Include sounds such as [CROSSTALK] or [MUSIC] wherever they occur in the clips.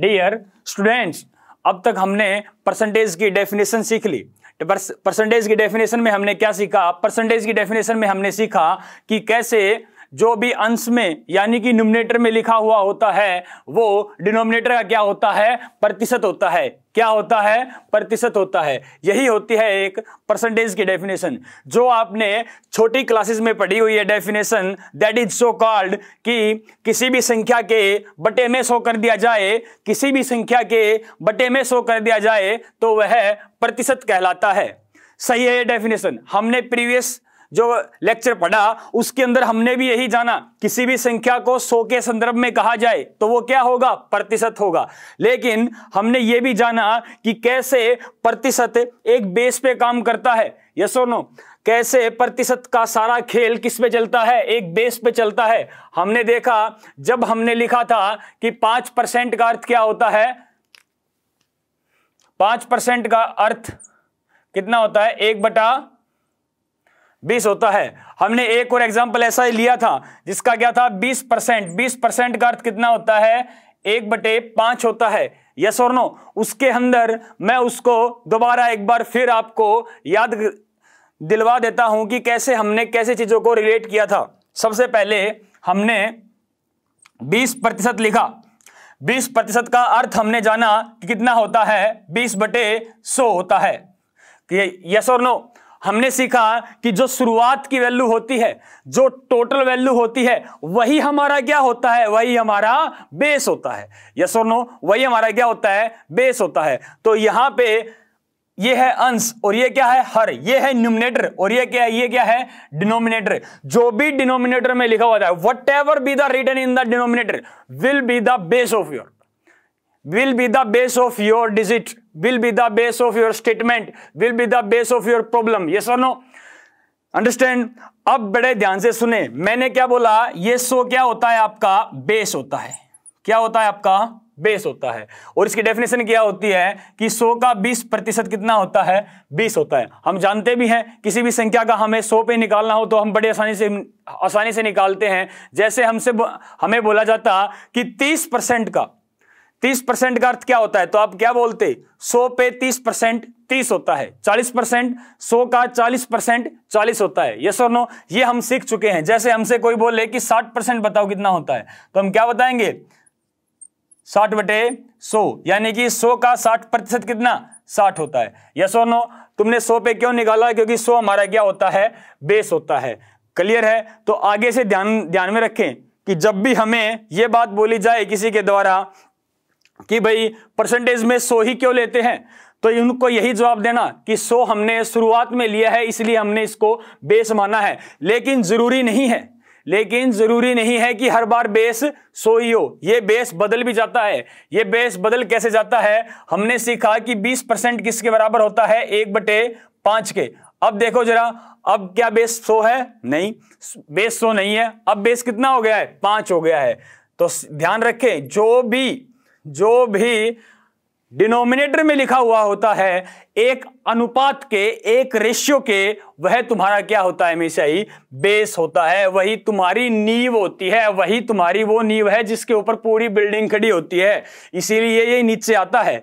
dear students अब तक हमने परसेंटेज की डेफिनेशन सीख ली तो परसेंटेज की डेफिनेशन में हमने क्या सीखा परसेंटेज की डेफिनेशन में हमने सीखा कि कैसे जो भी अंश में यानी कि न्यूमिनेटर में लिखा हुआ होता है वो डिनोमिनेटर का क्या होता है प्रतिशत होता है क्या होता है प्रतिशत होता है यही होती है एक परसेंटेज की डेफिनेशन जो आपने छोटी क्लासेस में पढ़ी हुई है definition that is so called कि किसी भी संख्या के बटे में सो कर दिया जाए किसी भी संख्या के बटे में सो कर दिया जाए तो वह प्रतिशत कहलाता है सही है डेफिनेशन हमने प्रीवियस जो लेक्चर पढ़ा उसके अंदर हमने भी यही जाना किसी भी संख्या को सो के संदर्भ में कहा जाए तो वो क्या होगा प्रतिशत होगा लेकिन हमने ये भी जाना कि कैसे प्रतिशत एक बेस पे काम करता है यस नो कैसे प्रतिशत का सारा खेल किस पे चलता है एक बेस पे चलता है हमने देखा जब हमने लिखा था कि पांच परसेंट का अर्थ क्या होता है पांच परसेंट का अर्थ कितना होता है एक बटा बीस होता है हमने एक और एग्जाम्पल ऐसा ही लिया था जिसका क्या था बीस परसेंट बीस परसेंट का अर्थ कितना होता है एक बटे पांच होता है यस और नो उसके अंदर मैं उसको दोबारा एक बार फिर आपको याद दिलवा देता हूं कि कैसे हमने कैसे चीजों को रिलेट किया था सबसे पहले हमने बीस प्रतिशत लिखा बीस प्रतिशत का अर्थ हमने जाना कि कितना होता है बीस बटे सो होता है यस और नो हमने सीखा कि जो शुरुआत की वैल्यू होती है जो टोटल वैल्यू होती है वही हमारा क्या होता है वही हमारा बेस होता है यस और नो वही हमारा क्या होता है बेस होता है तो यहां पे ये है अंश और ये क्या है हर ये है न्यूमिनेटर और ये क्या है ये क्या है डिनोमिनेटर जो भी डिनोमिनेटर में लिखा हुआ है whatever be the return in the denominator will be the base of your will be the base of your digit will be the base of your statement will be the base of your problem yes or no understand अब बड़े ध्यान से सुने मैंने क्या बोला ये सो क्या होता है आपका बेस होता है क्या होता है आपका बेस होता है और इसकी डेफिनेशन क्या होती है कि सो का बीस प्रतिशत कितना होता है बीस होता है हम जानते भी हैं किसी भी संख्या का हमें सो पे निकालना हो तो हम बड़े आसानी से आसानी से निकालते हैं जैसे हमसे हमें बोला जाता कि तीस परसेंट का 30 परसेंट का अर्थ क्या होता है तो आप क्या बोलते 100 पे तीस परसेंट तीस होता है चालीस परसेंट सौ का चालीस परसेंट चालीस होता है यस और नो ये हम सीख चुके हैं जैसे हमसे कोई बोले कि साठ परसेंट बताओ कितना होता है तो हम क्या बताएंगे 60 बटे 100 यानी कि 100 का साठ प्रतिशत कितना साठ होता है यस और नो तुमने सो पे क्यों निकाला क्योंकि सो हमारा क्या होता है बेस होता है क्लियर है तो आगे से ध्यान ध्यान में रखें कि जब भी हमें यह बात बोली जाए किसी के द्वारा कि भाई परसेंटेज में सो ही क्यों लेते हैं तो उनको यही जवाब देना कि सो हमने शुरुआत में लिया है इसलिए हमने इसको बेस माना है लेकिन जरूरी नहीं है लेकिन जरूरी नहीं है कि हर बार बेस सो ही हो ये बेस बदल भी जाता है ये बेस बदल कैसे जाता है हमने सीखा कि 20 परसेंट किसके बराबर होता है एक बटे पांच के अब देखो जरा अब क्या बेस सो है नहीं बेस सो नहीं है अब बेस कितना हो गया है पांच हो गया है तो ध्यान रखें जो भी जो भी डिनोमिनेटर में लिखा हुआ होता है एक अनुपात के एक रेशियो के वह तुम्हारा क्या होता है हमेशा ही बेस होता है वही तुम्हारी नींव होती है वही तुम्हारी वो नींव है जिसके ऊपर पूरी बिल्डिंग खड़ी होती है इसीलिए ये नीचे आता है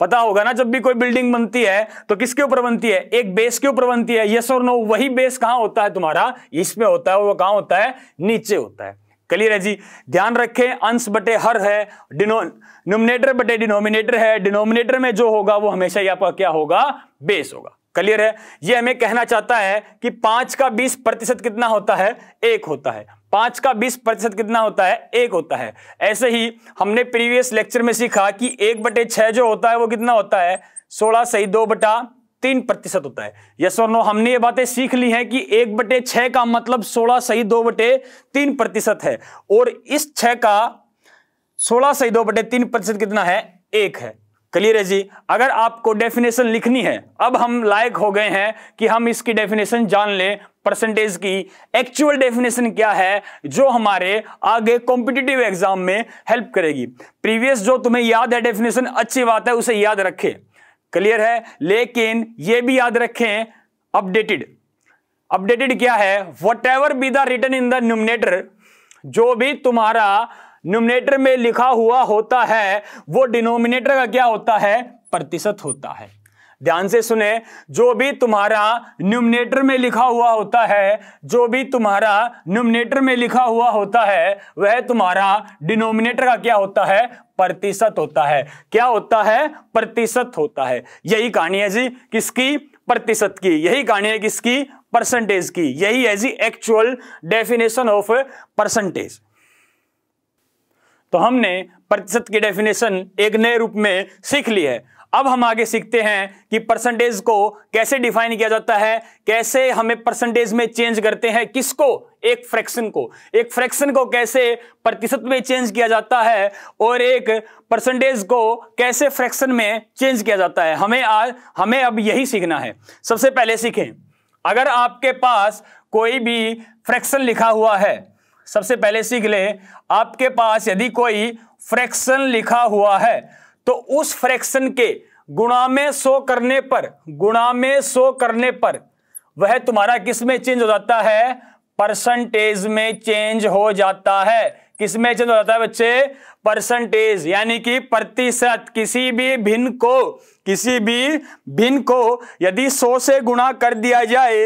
पता होगा ना जब भी कोई बिल्डिंग बनती है तो किसके ऊपर बनती है एक बेस के ऊपर बनती है यस और नो वही बेस कहां होता है तुम्हारा इसमें होता है वो कहां होता है नीचे होता है क्लियर है जी ध्यान रखें अंश बटे हर है डिनोमिनेटर बटे डिनोमिनेटर है डिनोमिनेटर में जो होगा वो हमेशा ही आपका क्या होगा बेस होगा क्लियर है ये हमें कहना चाहता है कि पांच का बीस प्रतिशत कितना होता है एक होता है पांच का बीस प्रतिशत कितना होता है एक होता है ऐसे ही हमने प्रीवियस लेक्चर में सीखा कि एक बटे छह जो होता है वो कितना होता है सोलह सही दो बटा तीन प्रतिशत होता है यस और नो हमने ये बातें सीख ली हैं कि एक बटे छह का मतलब सोलह सही दो बटे तीन प्रतिशत है और इस छह का सोलह सही दो बटे तीन प्रतिशत कितना है एक है क्लियर है जी अगर आपको डेफिनेशन लिखनी है अब हम लायक हो गए हैं कि हम इसकी डेफिनेशन जान ले परसेंटेज की एक्चुअल डेफिनेशन क्या है जो हमारे आगे कॉम्पिटिटिव एग्जाम में हेल्प करेगी प्रीवियस जो तुम्हें याद है डेफिनेशन अच्छी बात है उसे याद रखें क्लियर है लेकिन यह भी याद रखें अपडेटेड अपडेटेड क्या है whatever be the return in the denominator जो भी तुम्हारा न्यूमिनेटर में लिखा हुआ होता है वो डिनोमिनेटर का क्या होता है प्रतिशत होता है ध्यान से सुने जो भी तुम्हारा न्यूमिनेटर में लिखा हुआ होता है जो भी तुम्हारा न्यूमिनेटर में लिखा हुआ होता है वह तुम्हारा डिनोमिनेटर का क्या होता है प्रतिशत होता है क्या होता है प्रतिशत होता है यही कहानी है जी किसकी प्रतिशत की यही कहानी है किसकी परसेंटेज की यही है जी एक्चुअल डेफिनेशन ऑफ परसेंटेज तो हमने प्रतिशत की डेफिनेशन एक नए रूप में सीख ली है अब हम आगे सीखते हैं कि परसेंटेज को कैसे डिफाइन किया जाता है कैसे हमें परसेंटेज में चेंज करते हैं किसको एक फ्रैक्शन को एक फ्रैक्शन को कैसे प्रतिशत में चेंज किया जाता है और एक परसेंटेज को कैसे फ्रैक्शन में चेंज किया जाता है हमें आज हमें अब यही सीखना है सबसे पहले सीखें अगर आपके पास कोई भी फ्रैक्शन लिखा हुआ है सबसे पहले सीख लें आपके पास यदि कोई फ्रैक्शन लिखा हुआ है तो उस फ्रैक्शन के गुणा में सो करने पर गुणा में सो करने पर वह तुम्हारा किस में चेंज हो जाता है परसेंटेज में चेंज हो जाता है किस में चेंज हो जाता है बच्चे परसेंटेज यानी कि प्रतिशत किसी भी भिन्न को किसी भी भिन्न को यदि सो से गुणा कर दिया जाए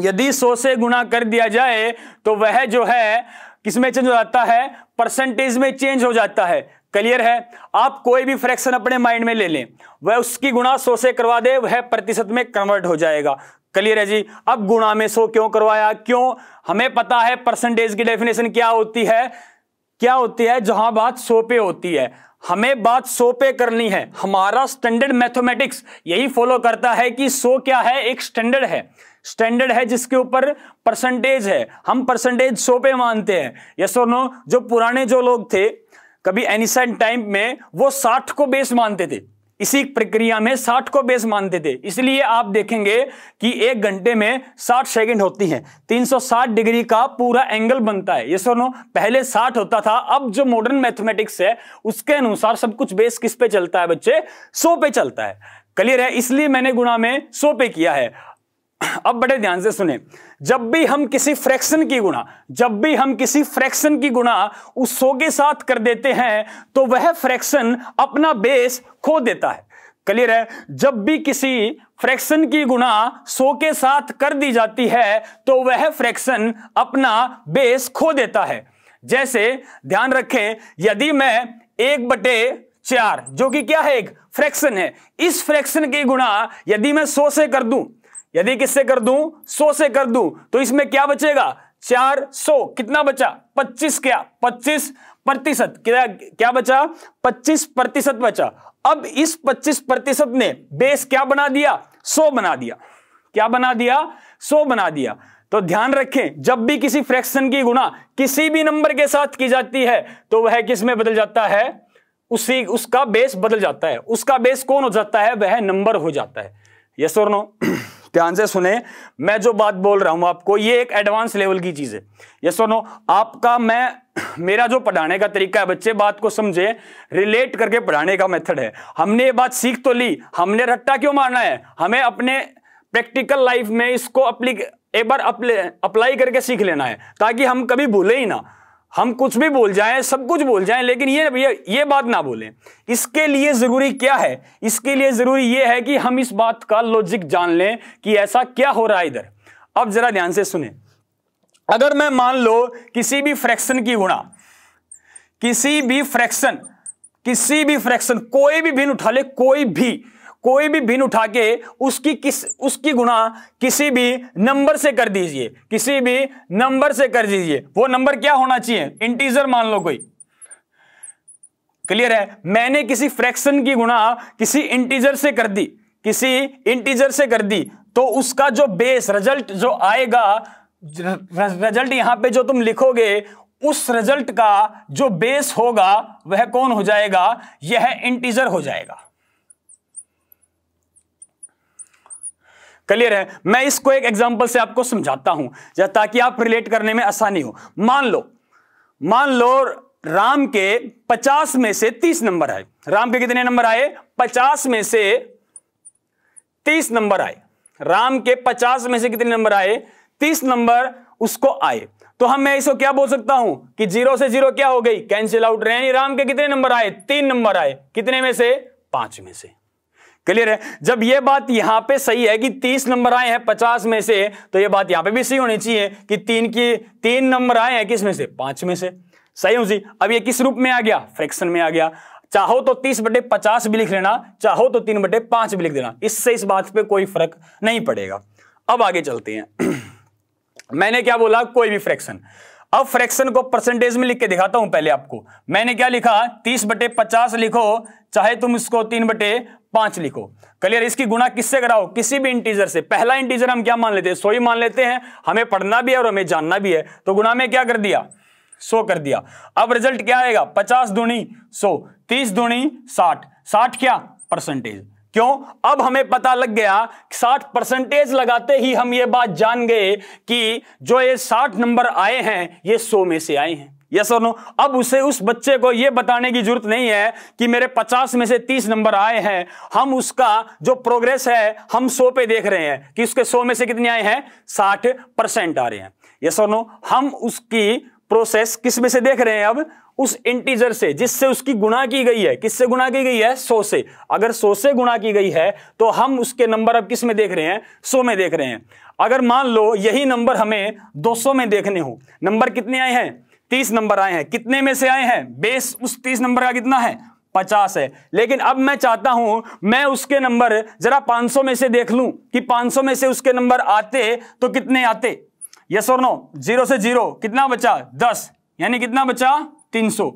यदि सो से गुणा कर दिया जाए तो वह जो है किसमें चेंज हो जाता है परसेंटेज में चेंज हो जाता है क्लियर है आप कोई भी फ्रैक्शन अपने माइंड में ले लें वह उसकी गुणा सौ से करवा दे वह प्रतिशत में कन्वर्ट हो जाएगा क्लियर है जी अब गुणा में सो क्यों करवाया क्यों हमें पता है परसेंटेज की डेफिनेशन क्या होती है क्या होती है जहां बात सो पे होती है हमें बात सो पे करनी है हमारा स्टैंडर्ड मैथमेटिक्स यही फॉलो करता है कि सो क्या है एक स्टैंडर्ड है स्टैंडर्ड है जिसके ऊपर परसेंटेज है हम परसेंटेज सो पे मानते हैं यस और नो जो पुराने जो लोग थे कभी एनिसेंट टाइम में वो साठ को बेस मानते थे इसी प्रक्रिया में साठ को बेस मानते थे इसलिए आप देखेंगे कि एक घंटे में साठ सेकंड होती है 360 डिग्री का पूरा एंगल बनता है ये सुनो पहले साठ होता था अब जो मॉडर्न मैथमेटिक्स है उसके अनुसार सब कुछ बेस किस पे चलता है बच्चे सो पे चलता है क्लियर है इसलिए मैंने गुणा में सो पे किया है अब बड़े ध्यान से सुने जब भी हम किसी फ्रैक्शन की गुणा जब भी हम किसी फ्रैक्शन की गुणा उस सो के साथ कर देते हैं तो वह फ्रैक्शन अपना बेस खो देता है क्लियर है जब भी किसी फ्रैक्शन की गुणा सो के साथ कर दी जाती है तो वह फ्रैक्शन अपना बेस खो देता है जैसे ध्यान रखें यदि मैं एक बटे चार जो कि क्या है एक फ्रैक्शन है इस फ्रैक्शन की गुणा यदि मैं सो से कर दूं यदि किससे कर दूं सो से कर दूं तो इसमें क्या बचेगा चार सौ कितना बचा पच्चीस क्या पच्चीस प्रतिशत क्या क्या बचा पच्चीस प्रतिशत बचा अब इस पच्चीस प्रतिशत ने बेस क्या बना दिया सो बना दिया क्या बना दिया सो बना दिया तो ध्यान रखें जब भी किसी फ्रैक्शन की गुणा किसी भी नंबर के साथ की जाती है तो वह किस में बदल जाता है उसी उसका बेस बदल जाता है उसका बेस कौन हो जाता है वह नंबर हो जाता है यस और नो ध्यान से सुने मैं जो बात बोल रहा हूं आपको ये एक एडवांस लेवल की चीज है ये सुनो आपका मैं मेरा जो पढ़ाने का तरीका है बच्चे बात को समझे रिलेट करके पढ़ाने का मेथड है हमने ये बात सीख तो ली हमने रट्टा क्यों मारना है हमें अपने प्रैक्टिकल लाइफ में इसको एक बार अप्लाई करके सीख लेना है ताकि हम कभी भूले ही ना हम कुछ भी बोल जाएं सब कुछ बोल जाएं लेकिन ये भैया ये बात ना बोलें इसके लिए ज़रूरी क्या है इसके लिए ज़रूरी ये है कि हम इस बात का लॉजिक जान लें कि ऐसा क्या हो रहा है इधर अब ज़रा ध्यान से सुने अगर मैं मान लो किसी भी फ्रैक्शन की गुणा किसी भी फ्रैक्शन किसी भी फ्रैक्शन कोई भी भिन्न उठा ले कोई भी कोई भी भिन्न उठा के उसकी किस उसकी गुणा किसी भी नंबर से कर दीजिए किसी भी नंबर से कर दीजिए वो नंबर क्या होना चाहिए इंटीजर मान लो कोई क्लियर है मैंने किसी फ्रैक्शन की गुणा किसी इंटीजर से कर दी किसी इंटीजर से कर दी तो उसका जो बेस रिजल्ट जो आएगा रिजल्ट यहां पे जो तुम लिखोगे उस रिजल्ट का जो बेस होगा वह कौन हो जाएगा यह इंटीजर हो जाएगा क्लियर है मैं इसको एक एग्जाम्पल से आपको समझाता हूं ताकि आप रिलेट करने में आसानी हो मान लो मान लो राम के 50 में से 30 नंबर आए राम के कितने नंबर आए 50 में से 30 नंबर आए राम के 50 में से कितने नंबर आए 30 नंबर उसको आए तो हम मैं इसको क्या बोल सकता हूं कि जीरो से जीरो क्या हो गई कैंसिल आउट रहे राम के कितने नंबर आए तीन नंबर आए कितने में से पांच में से क्लियर है जब ये बात यहां पे सही है कि 30 नंबर आए हैं 50 में से तो ये बात यहां पे भी सही होनी चाहिए कि तीन की तीन नंबर आए हैं किस में से पांच में से सही हूं जी अब ये किस रूप में आ गया फ्रैक्शन में आ गया चाहो तो तीस बटे पचास भी लिख लेना चाहो तो तीन बटे पांच भी लिख देना इससे इस बात पर कोई फर्क नहीं पड़ेगा अब आगे चलते हैं [CLEARS THROAT] मैंने क्या बोला कोई भी फ्रैक्शन अब फ्रैक्शन को परसेंटेज में लिख के दिखाता हूं पहले आपको मैंने क्या लिखा तीस बटे पचास लिखो चाहे तुम इसको तीन बटे पांच लिखो क्लियर इसकी गुणा किससे कराओ किसी भी इंटीजर से पहला इंटीजर हम क्या मान लेते हैं सो ही मान लेते हैं हमें पढ़ना भी है और हमें जानना भी है तो गुणा में क्या कर दिया सो कर दिया अब रिजल्ट क्या आएगा पचास दूनी सो तीस दूनी साठ साठ क्या परसेंटेज क्यों अब हमें पता लग गया साठ परसेंटेज लगाते ही हम ये बात जान गए कि जो ये साठ नंबर आए हैं ये सो में से आए हैं यस और नो अब उसे उस बच्चे को यह बताने की जरूरत नहीं है कि मेरे 50 में से 30 नंबर आए हैं हम उसका जो प्रोग्रेस है हम 100 पे देख रहे हैं कि उसके 100 में से कितने आए हैं 60 परसेंट आ रहे हैं यस और नो हम उसकी प्रोसेस किस में से देख रहे हैं अब उस इंटीजर से जिससे उसकी गुणा की गई है किससे गुणा की गई है सो से अगर सो से गुणा की गई है तो हम उसके नंबर अब किस में देख रहे हैं सो में देख रहे हैं अगर मान लो यही नंबर हमें 200 में देखने हो नंबर कितने आए हैं तीस नंबर आए हैं कितने में से आए हैं बेस उस तीस नंबर का कितना है पचास है लेकिन अब मैं चाहता हूं मैं उसके नंबर जरा 500 में से देख लू कि 500 में से उसके नंबर आते तो कितने आते यस और नो जीरो से जीरो कितना बचा दस यानी कितना बचा 300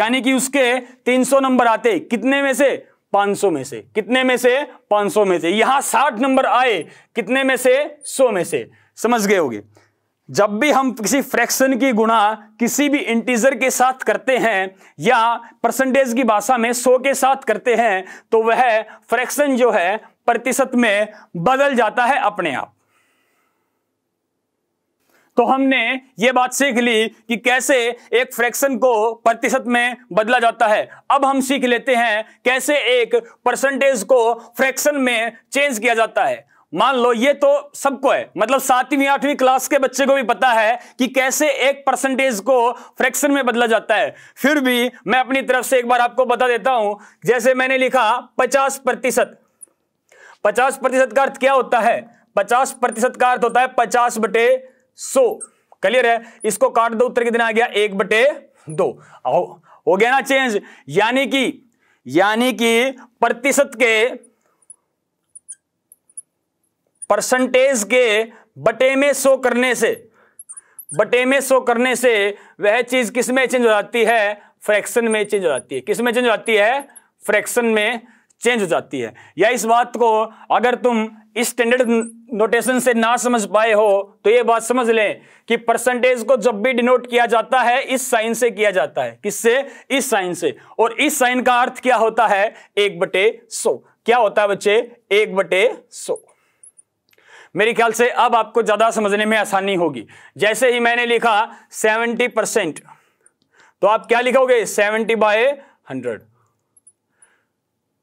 यानी कि उसके 300 नंबर आते कितने में से 500 में से कितने में से 500 में से यहां 60 नंबर आए कितने में से 100 में से समझ गए होगे जब भी हम किसी फ्रैक्शन की गुणा किसी भी इंटीजर के साथ करते हैं या परसेंटेज की भाषा में सो के साथ करते हैं तो वह फ्रैक्शन जो है प्रतिशत में बदल जाता है अपने आप तो हमने ये बात सीख ली कि कैसे एक फ्रैक्शन को प्रतिशत में बदला जाता है अब हम सीख लेते हैं कैसे एक परसेंटेज को फ्रैक्शन में चेंज किया जाता है मान लो ये तो सबको है मतलब सातवीं आठवीं क्लास के बच्चे को भी पता है कि कैसे एक परसेंटेज को फ्रैक्शन में बदला जाता है फिर भी मैं अपनी तरफ से एक बार आपको बता देता हूं जैसे मैंने लिखा पचास प्रतिशत पचास प्रतिशत का अर्थ क्या होता है पचास प्रतिशत का अर्थ होता है पचास बटे सो क्लियर है इसको काट दो उत्तर कितना आ गया एक बटे दो हो गया ना चेंज यानी कि यानी कि प्रतिशत के परसेंटेज के बटे में शो करने से बटे में शो करने से वह चीज किस में चेंज हो जाती है फ्रैक्शन में चेंज हो जाती है किस में चेंज हो जाती है फ्रैक्शन में चेंज हो जाती है या इस बात को अगर तुम इस स्टैंडर्ड नोटेशन से ना समझ पाए हो तो यह बात समझ लें कि परसेंटेज को जब भी डिनोट किया जाता है इस साइन से किया जाता है किससे इस साइन से और इस साइन का अर्थ क्या होता है एक बटे सो क्या होता है बच्चे एक बटे सो मेरे ख्याल से अब आपको ज़्यादा समझने में आसानी होगी जैसे ही मैंने लिखा सेवेंटी परसेंट तो आप क्या लिखोगे seventy by hundred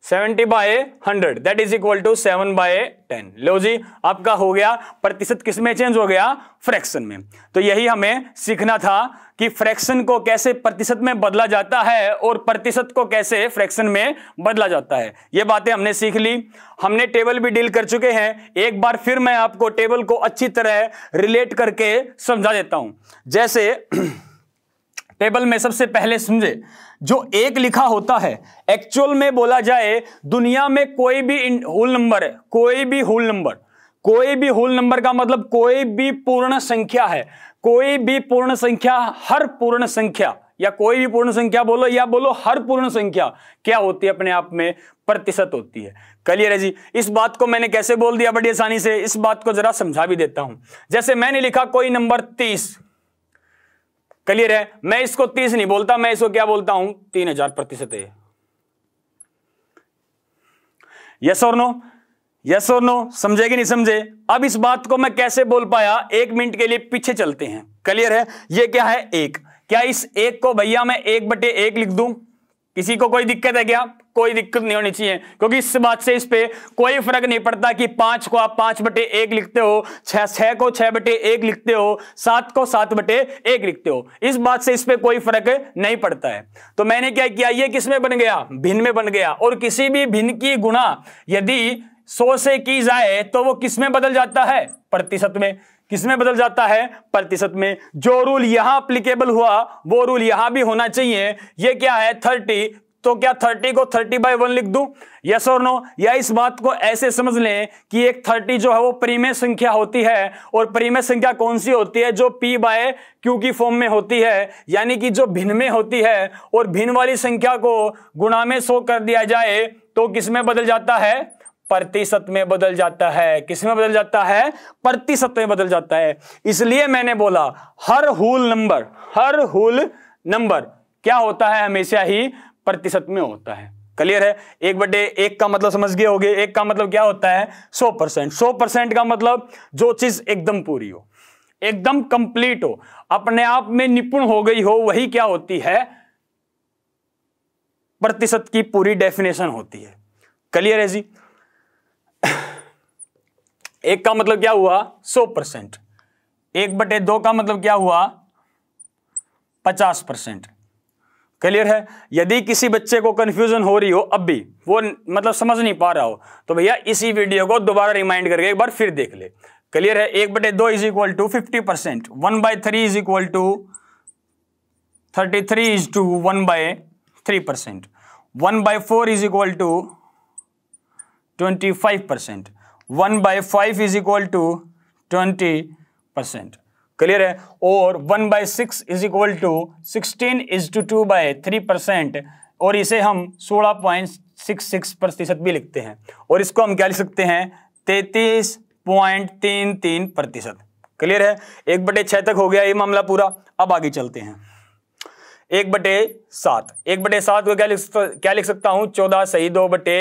seventy by hundred that is equal to seven by ten लो जी आपका हो गया प्रतिशत किस में चेंज हो गया फ्रैक्शन में तो यही हमें सीखना था कि फ्रैक्शन को कैसे प्रतिशत में बदला जाता है और प्रतिशत को कैसे फ्रैक्शन में बदला जाता है ये बातें हमने सीख ली हमने टेबल भी डील कर चुके हैं एक बार फिर मैं आपको टेबल को अच्छी तरह रिलेट करके समझा देता हूं जैसे [CLEARS THROAT] टेबल में सबसे पहले समझे जो एक लिखा होता है एक्चुअल में बोला जाए दुनिया में कोई भी होल नंबर है कोई भी होल नंबर कोई भी होल नंबर का मतलब कोई भी पूर्ण संख्या है कोई भी पूर्ण संख्या हर पूर्ण संख्या या कोई भी पूर्ण संख्या बोलो या बोलो हर पूर्ण संख्या क्या होती है अपने आप में प्रतिशत होती है क्लियर है जी इस बात को मैंने कैसे बोल दिया बड़ी आसानी से इस बात को जरा समझा भी देता हूं जैसे मैंने लिखा कोई नंबर तीस क्लियर है मैं इसको तीस नहीं बोलता मैं इसको क्या बोलता हूं तीन हजार प्रतिशत है यस और नो यस और नो समझे कि नहीं समझे अब इस बात को मैं कैसे बोल पाया एक मिनट के लिए पीछे चलते हैं क्लियर है ये क्या है एक क्या इस एक को भैया मैं एक बटे एक लिख दूं किसी को कोई दिक्कत है क्या कोई दिक्कत नहीं होनी चाहिए क्योंकि इस बात से इस पे कोई फर्क नहीं पड़ता कि पांच को आप पांच बटे एक लिखते हो छह छह को छह बटे एक लिखते हो सात को सात बटे एक लिखते हो इस बात से इस पे कोई फर्क नहीं पड़ता है तो मैंने क्या किया ये किस में बन गया भिन्न में बन गया और किसी भी भिन्न की गुणा यदि सौ से की जाए तो वो किसमें बदल जाता है प्रतिशत में किसमें बदल जाता है प्रतिशत में जो रूल यहां अप्लीकेबल हुआ वो रूल यहां भी होना चाहिए ये क्या है थर्टी तो क्या थर्टी को थर्टी बाई वन लिख दू यस और नो या इस बात को ऐसे समझ लें कि एक थर्टी जो है वो परिमेय संख्या होती है और परिमेय संख्या कौन सी होती है जो पी बाय क्यू की फॉर्म में होती है यानी कि जो भिन्न में होती है और भिन्न वाली संख्या को गुणा में सो कर दिया जाए तो किसमें बदल जाता है प्रतिशत में बदल जाता है किस में बदल जाता है प्रतिशत में बदल जाता है इसलिए मैंने बोला हर होल नंबर हर होल नंबर क्या होता है हमेशा ही प्रतिशत में होता है क्लियर है एक बटे एक का मतलब समझ गए होगे एक का मतलब क्या होता है सौ परसेंट सौ परसेंट का मतलब जो चीज एकदम पूरी हो एकदम कंप्लीट हो अपने आप में निपुण हो गई हो वही क्या होती है प्रतिशत की पूरी डेफिनेशन होती है क्लियर है जी एक का मतलब क्या हुआ सौ परसेंट एक बटे दो का मतलब क्या हुआ पचास परसेंट क्लियर है यदि किसी बच्चे को कंफ्यूजन हो रही हो अब भी वो मतलब समझ नहीं पा रहा हो तो भैया इसी वीडियो को दोबारा रिमाइंड करके एक बार फिर देख ले क्लियर है एक बटे दो is equal to fifty percent one by three is equal to thirty three is to one by three percent one by four is equal to twenty five percent one by five is equal to twenty percent clear है और one by six is equal to sixteen is to two by three percent और इसे हम सोलह point six six प्रतिशत भी लिखते हैं और इसको हम क्या लिख सकते हैं तैतीस पॉइंट तीन तीन प्रतिशत क्लियर है एक बटे छः तक हो गया ये मामला पूरा अब आगे चलते हैं एक बटे सात एक बटे सात को क्या लिख क्या लिख सकता हूँ चौदह सही दो बटे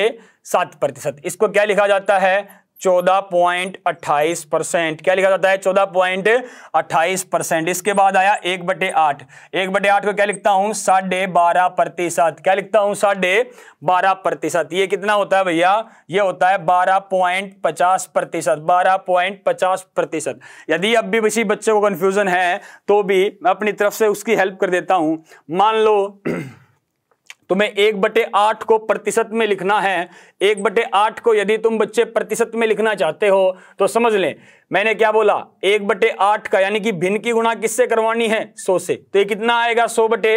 सात प्रतिशत इसको क्या लिखा जाता है चौदह पॉइंट अट्ठाईस परसेंट क्या लिखा जाता है चौदह पॉइंट अट्ठाईस परसेंट इसके बाद आया एक बटे आठ एक बटे आठ को क्या लिखता हूं साढ़े बारह प्रतिशत क्या लिखता हूं साढ़े बारह प्रतिशत ये कितना होता है भैया ये होता है बारह पॉइंट पचास प्रतिशत बारह पॉइंट पचास प्रतिशत यदि अब भी किसी बच्चे को कंफ्यूजन है तो भी मैं अपनी तरफ से उसकी हेल्प कर देता हूं मान लो [CLEARS THROAT] तुम्हें एक बटे आठ को प्रतिशत में लिखना है एक बटे आठ को यदि तुम बच्चे प्रतिशत में लिखना चाहते हो तो समझ लें मैंने क्या बोला एक बटे आठ का यानी कि भिन्न की गुणा किससे करवानी है सौ से तो ये कितना आएगा सौ बटे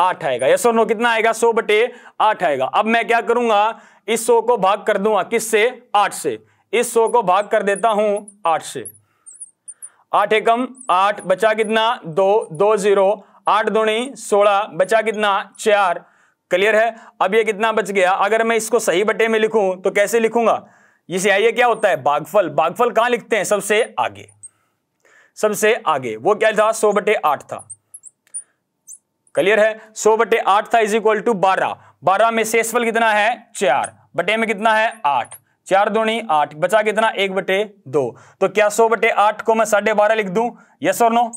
आठ आएगा यस और नो कितना आएगा सौ बटे आठ आएगा अब मैं क्या करूंगा इस सौ को भाग कर दूंगा किससे आठ से इस सौ को भाग कर देता हूं आठ से आठ एकम आठ बचा कितना दो दो जीरो आठ दूनी सोलह बचा कितना चार क्लियर है अब ये कितना बच गया अगर मैं इसको सही बटे में लिखूं तो कैसे लिखूंगा ये आइए क्या होता है बागफल बागफल कहां लिखते हैं सबसे आगे सबसे आगे वो क्या था सो बटे आठ था क्लियर है सो बटे आठ था इज इक्वल टू बारह बारह में शेषफल कितना है चार बटे में कितना है आठ चार दूनी आठ बचा कितना एक बटे दो तो क्या सो बटे आठ को मैं साढ़े बारह लिख दूं यस और नो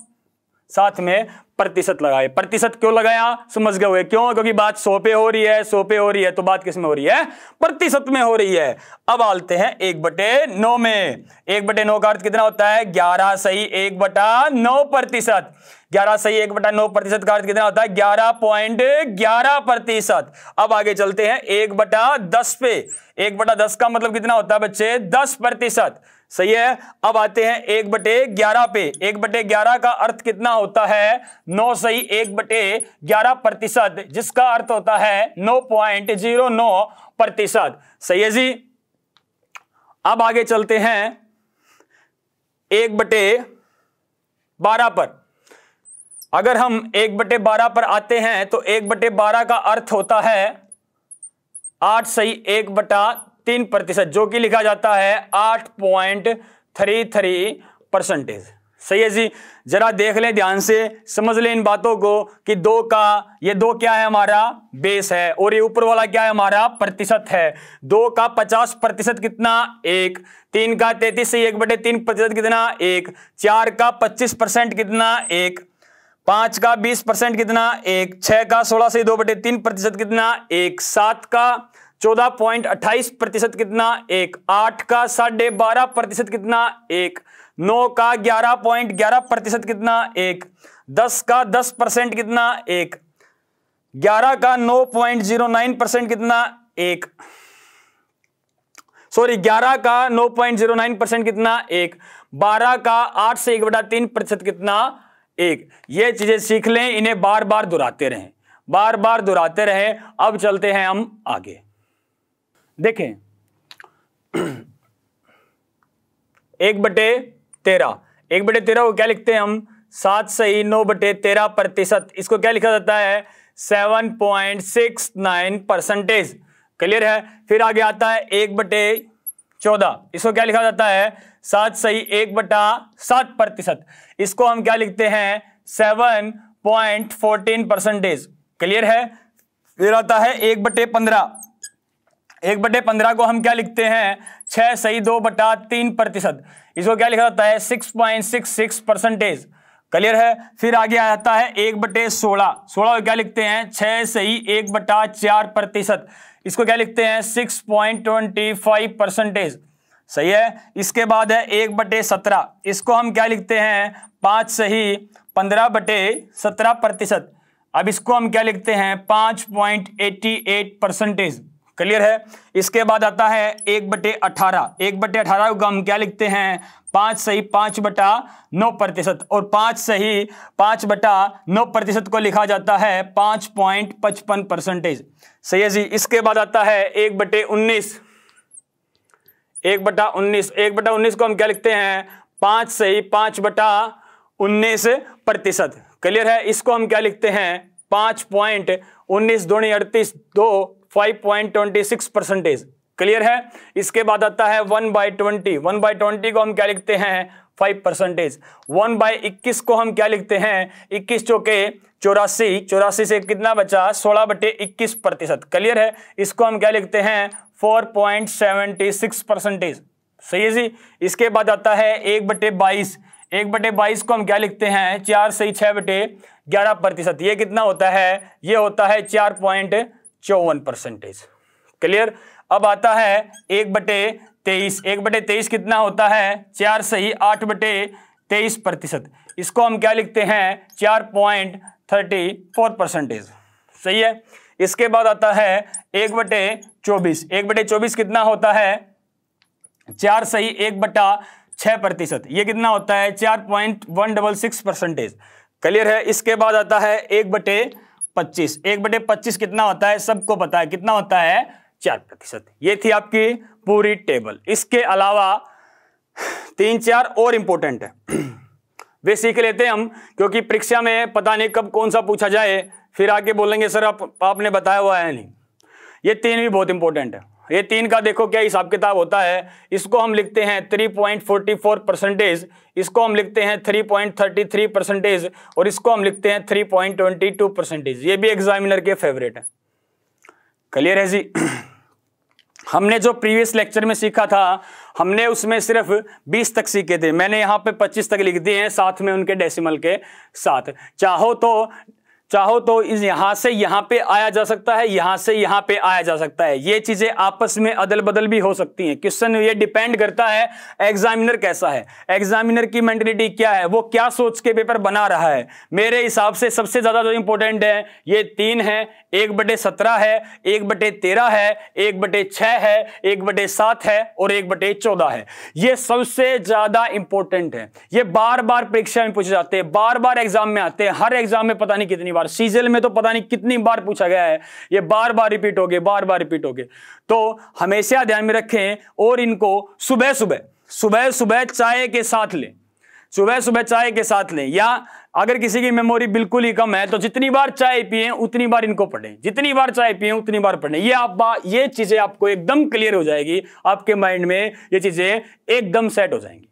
साथ में प्रतिशत लगाए प्रतिशत क्यों लगाया समझ गए हुए क्यों क्योंकि बात सौ पे हो रही है सौ पे हो रही है तो बात किस में हो रही है प्रतिशत में हो रही है अब आलते हैं एक बटे नौ में एक बटे नौ का अर्थ कितना होता है ग्यारह सही एक बटा नौ प्रतिशत ग्यारह सही एक बटा नौ प्रतिशत का अर्थ कितना होता है ग्यारह पॉइंट ग्यारह प्रतिशत अब आगे चलते हैं एक बटा दस पे एक बटा दस का मतलब कितना होता है बच्चे दस प्रतिशत सही है अब आते हैं एक बटे ग्यारह पे एक बटे ग्यारह का अर्थ कितना होता है नौ सही एक बटे ग्यारह प्रतिशत जिसका अर्थ होता है नौ पॉइंट जीरो नौ प्रतिशत सही है जी अब आगे चलते हैं एक बटे बारह पर अगर हम एक बटे बारह पर आते हैं तो एक बटे बारह का अर्थ होता है आठ सही एक बटा तीन प्रतिशत जो कि लिखा जाता है आठ पॉइंट थ्री थ्री परसेंटेज सही है जी जरा देख लें ध्यान से समझ लें इन बातों को कि दो का ये दो क्या है हमारा बेस है और ये ऊपर वाला क्या है हमारा प्रतिशत है दो का पचास प्रतिशत कितना एक तीन का तैतीस से एक बटे तीन प्रतिशत कितना एक चार का पच्चीस परसेंट कितना एक पांच का बीस परसेंट कितना एक छह का सोलह से दो बटे तीन प्रतिशत कितना एक सात का चौदह पॉइंट अट्ठाईस प्रतिशत कितना एक आठ का साढ़े बारह प्रतिशत कितना एक नौ का ग्यारह पॉइंट ग्यारह प्रतिशत कितना एक दस का दस परसेंट कितना एक ग्यारह का नौ पॉइंट जीरो नाइन परसेंट कितना एक सॉरी ग्यारह का नौ पॉइंट जीरो नाइन परसेंट कितना एक बारह का आठ से एक बटा तीन प्रतिशत कितना एक ये चीजें सीख लें इन्हें बार बार दोहराते रहें बार बार दोहराते रहें अब चलते हैं हम आगे देखें [CLEARS THROAT] एक बटे तेरह एक बटे तेरह को क्या लिखते हैं हम सात सही नौ बटे तेरह प्रतिशत इसको क्या लिखा जाता है seven point six nine percentage clear है फिर आगे आता है एक बटे चौदह इसको क्या लिखा जाता है सात सही एक बटा सात प्रतिशत इसको हम क्या लिखते हैं seven point fourteen percentage clear है फिर आता है एक बटे पंद्रह एक बटे पंद्रह को हम क्या लिखते हैं छह सही दो बटा तीन प्रतिशत इसको क्या लिखा जाता है six point six six percentage clear है फिर आगे आ जाता है एक बटे सोलह सोलह को क्या लिखते हैं छः सही एक बटा चार प्रतिशत इसको क्या लिखते हैं six point twenty five percentage सही है इसके बाद है एक बटे सत्रह इसको हम क्या लिखते हैं पाँच सही पंद्रह बटे सत्रह प्रतिशत अब इसको हम क्या लिखते हैं पाँच point eighty eight percentage clear है इसके बाद आता है एक बटे अठारह एक बटे अठारह को हम क्या लिखते हैं पांच सही पांच बटा नौ प्रतिशत और पांच सही पांच बटा नौ प्रतिशत को लिखा जाता है पांच पॉइंट पचपन परसेंटेज सही है जी इसके बाद आता है एक बटे उन्नीस एक बटा उन्नीस एक बटा उन्नीस को हम क्या लिखते हैं पांच सही पांच बटा उन्नीस प्रतिशत क्लियर है इसको हम क्या लिखते हैं पांच पॉइंट उन्नीस दो 5.26 परसेंटेज क्लियर है इसके बाद आता है one by twenty one by twenty को हम क्या लिखते हैं फाइव परसेंटेज वन बाई इक्कीस को हम क्या लिखते हैं इक्कीस चौके चौरासी चौरासी से कितना बचा सोलह बटे इक्कीस प्रतिशत क्लियर है इसको हम क्या लिखते हैं four point seventy six percentage सही है जी इसके बाद आता है एक बटे बाईस एक बटे बाईस को हम क्या लिखते हैं चार से छः बटे ग्यारह प्रतिशत ये कितना होता है ये होता है चार पॉइंट चौवन परसेंटेज क्लियर अब आता है एक बटे तेईस एक बटे तेईस कितना होता है चार सही आठ बटे तेईस प्रतिशत इसको हम क्या लिखते हैं चार पॉइंट थर्टी फोर परसेंटेज सही है इसके बाद आता है एक बटे चौबीस एक बटे चौबीस कितना होता है चार सही एक बटा छह प्रतिशत ये कितना होता है चार point one double six percentage clear है इसके बाद आता है एक बटे पच्चीस एक बटे पच्चीस कितना होता है सबको पता है कितना होता है चार प्रतिशत ये थी आपकी पूरी टेबल इसके अलावा तीन चार और इंपॉर्टेंट है वे सीख लेते हैं हम क्योंकि परीक्षा में पता नहीं कब कौन सा पूछा जाए फिर आके बोलेंगे सर आप आपने बताया हुआ है नहीं ये तीन भी बहुत इंपॉर्टेंट है ये तीन का देखो क्या हिसाब किताब होता है इसको हम लिखते हैं three point forty four percentage इसको हम लिखते हैं three point thirty three percentage और इसको हम लिखते हैं three point twenty two percentage ये भी एग्जामिनर के फेवरेट है क्लियर है जी [CLEARS THROAT] हमने जो प्रीवियस लेक्चर में सीखा था हमने उसमें सिर्फ 20 तक सीखे थे मैंने यहाँ पे 25 तक लिख दिए हैं साथ में उनके डेसिमल के साथ चाहो तो चाहो तो इस यहां से यहां पे आया जा सकता है यहां से यहां पे आया जा सकता है ये चीजें आपस में अदल बदल भी हो सकती हैं क्वेश्चन ये डिपेंड करता है एग्जामिनर कैसा है एग्जामिनर की मेंटेलिटी क्या है वो क्या सोच के पेपर बना रहा है मेरे हिसाब से सबसे ज्यादा जो इंपॉर्टेंट है ये तीन है एक बटे सत्रह है एक बटे तेरह है एक बटे छह है एक बटे सात है और एक बटे चौदह है ये सबसे ज्यादा इंपॉर्टेंट है ये बार बार परीक्षा में पूछे जाते हैं बार बार एग्जाम में आते हैं हर एग्जाम में पता नहीं कितनी बार बार सीजल में तो पता नहीं कितनी बार पूछा गया है ये बार बार रिपीट हो गए बार बार रिपीट हो गए तो हमेशा ध्यान में रखें और इनको सुबह सुबह सुबह सुबह चाय के साथ लें सुबह सुबह चाय के साथ लें या अगर किसी की मेमोरी बिल्कुल ही कम है तो जितनी बार चाय पिए उतनी बार इनको पढ़ें जितनी बार चाय पिए उतनी बार पढ़ें ये आप ये चीज़ें आपको एकदम क्लियर हो जाएगी आपके माइंड में ये चीज़ें एकदम सेट हो जाएंगी